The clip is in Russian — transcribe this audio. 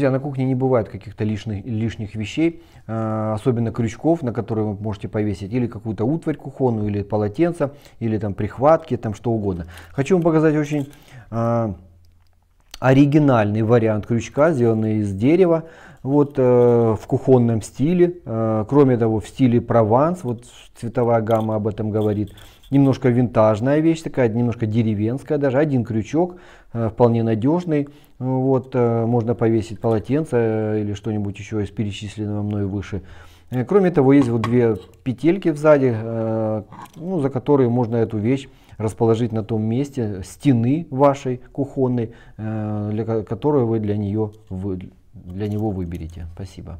Друзья, на кухне не бывает каких-то лишних, лишних вещей, э, особенно крючков, на которые вы можете повесить, или какую-то утварь кухонную, или полотенце, или там прихватки, там что угодно. Хочу вам показать очень э, оригинальный вариант крючка, сделанный из дерева, вот э, в кухонном стиле, э, кроме того в стиле Прованс, вот цветовая гамма об этом говорит. Немножко винтажная вещь такая, немножко деревенская даже, один крючок, э, вполне надежный, вот э, можно повесить полотенце э, или что-нибудь еще из перечисленного мной выше. Э, кроме того, есть вот две петельки сзади, э, ну, за которые можно эту вещь расположить на том месте стены вашей кухонной, э, для, которую вы для, нее, вы, для него выберете. Спасибо.